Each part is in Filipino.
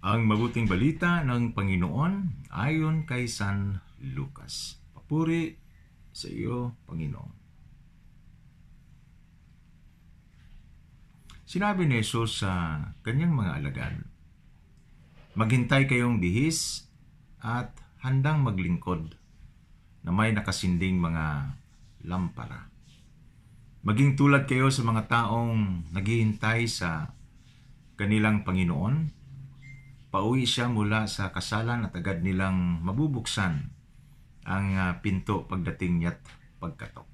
Ang mabuting balita ng Panginoon ayon kay San Lucas. Papuri sa iyo, Panginoon. Sinabi ni Jesus sa kanyang mga alagad, Maghintay kayong bihis at handang maglingkod na may nakasinding mga lampara. Maging tulad kayo sa mga taong naghihintay sa kanilang Panginoon Pauwi siya mula sa kasalan at agad nilang mabubuksan ang ah, pinto pagdating niya't pagkatok.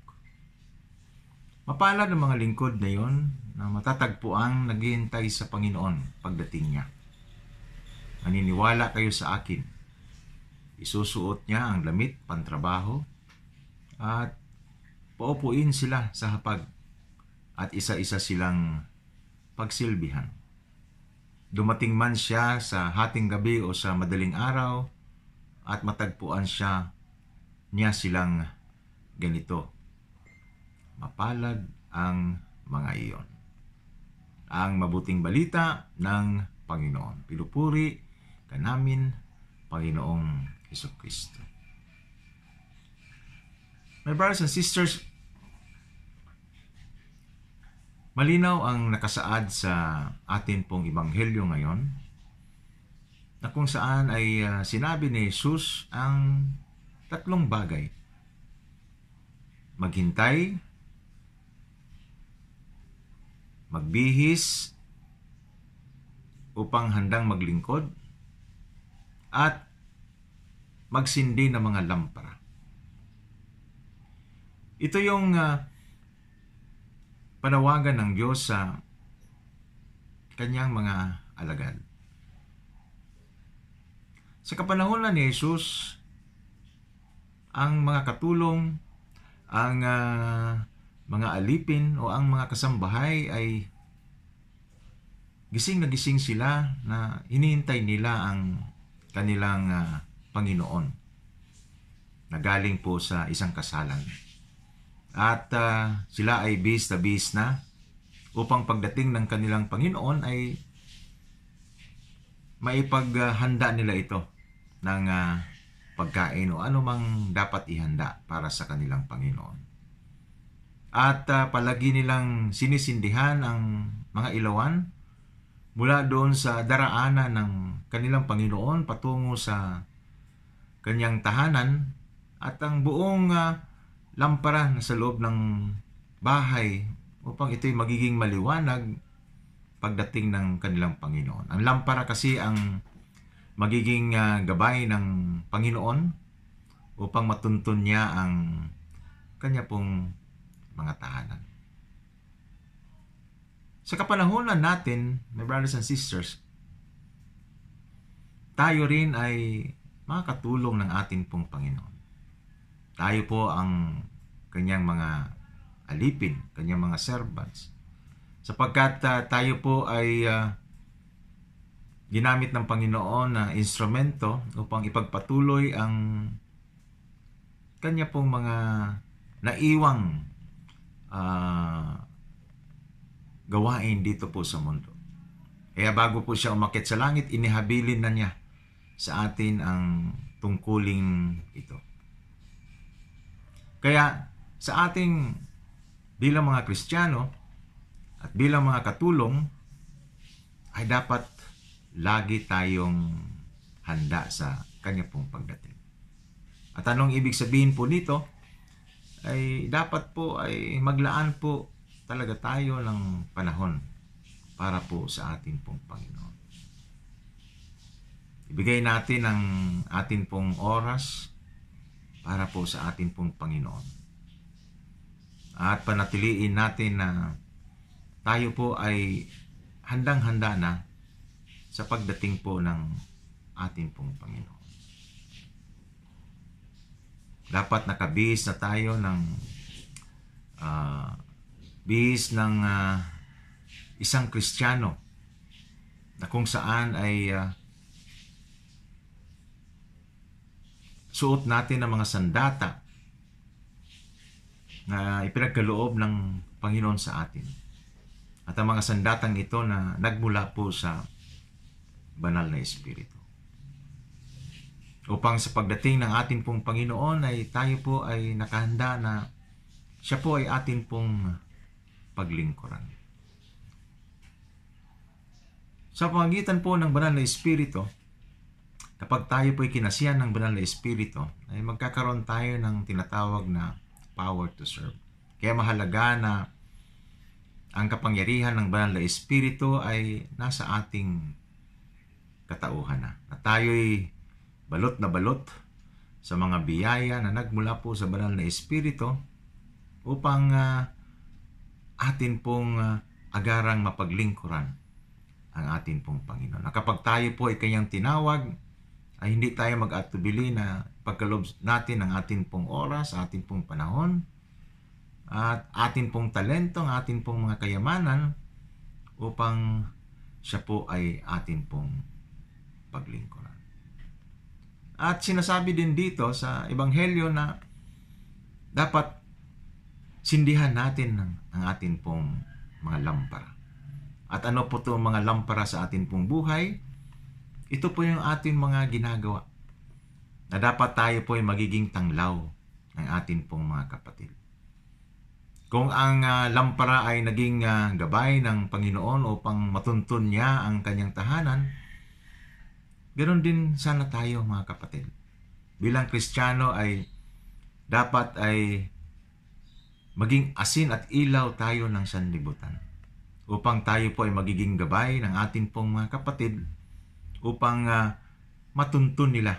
Mapalad ang mga lingkod na yon na matatagpuang naghihintay sa Panginoon pagdating niya. Maniniwala kayo sa akin. Isusuot niya ang lamit pantrabaho at paupuin sila sa hapag at isa-isa silang pagsilbihan. Dumating man siya sa hating gabi o sa madaling araw at matagpuan siya niya silang ganito. Mapalad ang mga iyon. Ang mabuting balita ng Panginoon. Pilupuri ka namin, Panginoong Heso Kristo. My brothers and sisters, Malinaw ang nakasaad sa atin pong ibanghelyo ngayon na kung saan ay uh, sinabi ni Jesus ang tatlong bagay. Maghintay, magbihis upang handang maglingkod at magsindi ng mga lampara. Ito yung uh, panawagan ng Diyos sa kanyang mga alagad. Sa kapanahonan ni Jesus, ang mga katulong, ang uh, mga alipin o ang mga kasambahay ay gising na gising sila na hinihintay nila ang kanilang uh, Panginoon na galing po sa isang kasalan at uh, sila ay bis na bis na upang pagdating ng kanilang Panginoon ay maipaghanda nila ito ng uh, pagkain o anumang dapat ihanda para sa kanilang Panginoon. At uh, palagi nilang sinisindihan ang mga ilawan mula doon sa daraanan ng kanilang Panginoon patungo sa kanyang tahanan at ang buong uh, lampara na sa loob ng bahay upang ito'y magiging maliwanag pagdating ng kanilang Panginoon. Ang lampara kasi ang magiging uh, gabay ng Panginoon upang matuntun niya ang kanya pong mga tahanan. Sa kapanahonan natin, my brothers and sisters, tayo rin ay makakatulong ng atin pong Panginoon. Tayo po ang kanyang mga alipin, kanyang mga servants. Sapagkat uh, tayo po ay uh, ginamit ng Panginoon na instrumento upang ipagpatuloy ang kanya pong mga naiwang uh, gawain dito po sa mundo. Kaya bago po siya umakit sa langit, inihabilin na niya sa atin ang tungkuling ito. Kaya sa ating bilang mga Kristiyano at bilang mga katulong ay dapat lagi tayong handa sa kanya pong pagdating. At anong ibig sabihin po nito ay dapat po ay maglaan po talaga tayo ng panahon para po sa ating pong Panginoon. Ibigay natin ang atin pong oras, para po sa atin pong Panginoon. At panatiliin natin na tayo po ay handang-handa na sa pagdating po ng atin pong Panginoon. Dapat nakabihis na tayo ng uh, bihis ng uh, isang Kristiyano na kung saan ay uh, suot natin ang mga sandata na ipinagkaloob ng Panginoon sa atin. At ang mga sandatang ito na nagmula po sa banal na Espiritu. Upang sa pagdating ng ating pong Panginoon ay tayo po ay nakahanda na siya po ay atin pong paglingkuran. Sa pangitan po ng banal na Espiritu, Kapag tayo po ay kinasiyan ng banal na espiritu, ay magkakaroon tayo ng tinatawag na power to serve. Kaya mahalaga na ang kapangyarihan ng banal na espiritu ay nasa ating katauhan na. Na tayo'y balot na balot sa mga biyaya na nagmula po sa banal na espiritu upang uh, atin pong uh, agarang mapaglingkuran ang atin pong Panginoon. Na kapag tayo po ay kanyang tinawag, ay hindi tayo mag-atubili na pagkalob natin ang atin pong oras, atin pong panahon, at atin pong talento, ang atin pong mga kayamanan upang siya po ay atin pong paglingkuran. At sinasabi din dito sa Ebanghelyo na dapat sindihan natin ang, ang atin pong mga lampara. At ano po itong mga lampara sa atin pong buhay? Ito po yung ating mga ginagawa na dapat tayo po ay magiging tanglaw ng atin pong mga kapatid. Kung ang uh, lampara ay naging uh, gabay ng Panginoon upang matuntun niya ang kanyang tahanan, ganoon din sana tayo mga kapatid. Bilang Kristiyano ay dapat ay maging asin at ilaw tayo ng sanlibutan upang tayo po ay magiging gabay ng atin pong mga kapatid upang uh, matuntun nila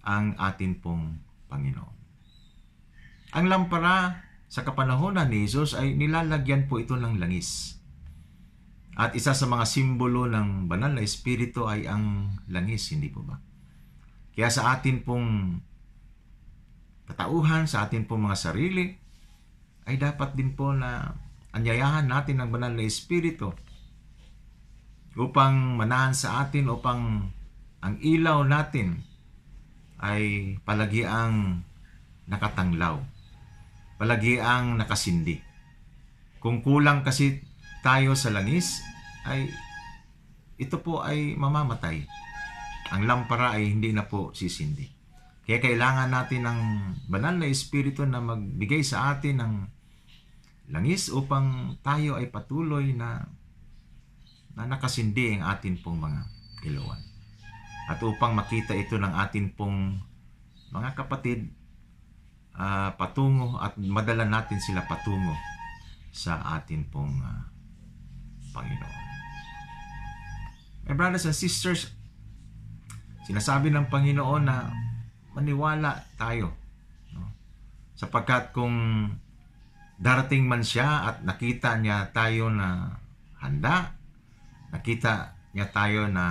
ang atin pong Panginoon. Ang lampara sa kapanahonan ni Jesus ay nilalagyan po ito ng langis. At isa sa mga simbolo ng banal na espiritu ay ang langis, hindi po ba? Kaya sa atin pong katauhan, sa atin pong mga sarili, ay dapat din po na anyayahan natin ang banal na espiritu upang manahan sa atin, upang ang ilaw natin ay palagi ang nakatanglaw, palagi ang nakasindi. Kung kulang kasi tayo sa langis, ay ito po ay mamamatay. Ang lampara ay hindi na po sisindi. Kaya kailangan natin ng banal na espiritu na magbigay sa atin ng langis upang tayo ay patuloy na na nakasindi ang atin pong mga ilawan. At upang makita ito ng atin pong mga kapatid, uh, patungo at madala natin sila patungo sa atin pong uh, Panginoon. My brothers and sisters, sinasabi ng Panginoon na maniwala tayo. No? Sapagkat kung darating man siya at nakita niya tayo na handa nakita niya tayo na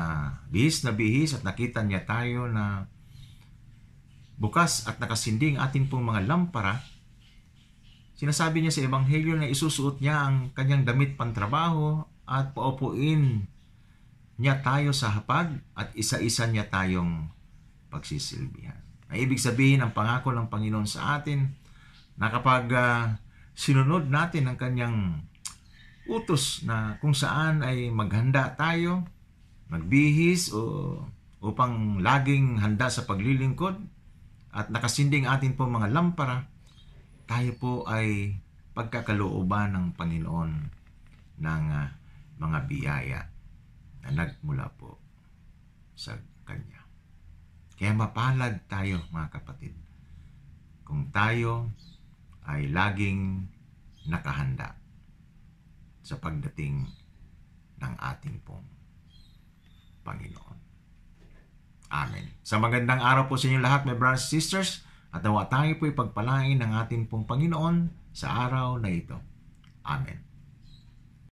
bihis na bihis at nakita niya tayo na bukas at nakasinding atin pong mga lampara, sinasabi niya sa Ebanghelyo na isusuot niya ang kanyang damit pantrabaho at paupuin niya tayo sa hapag at isa-isa niya tayong pagsisilbihan. Ay ibig sabihin ang pangako ng Panginoon sa atin na kapag uh, sinunod natin ang kanyang utos na kung saan ay maghanda tayo, magbihis o upang laging handa sa paglilingkod at nakasinding atin po mga lampara, tayo po ay pagkakalooban ng Panginoon ng uh, mga biyaya na nagmula po sa Kanya. Kaya mapalad tayo mga kapatid kung tayo ay laging nakahanda sa pagdating ng ating pong Panginoon. Amen. Sa magandang araw po sa inyo lahat, my brothers and sisters, at nawa tayo po ipagpalain ng ating pong Panginoon sa araw na ito. Amen.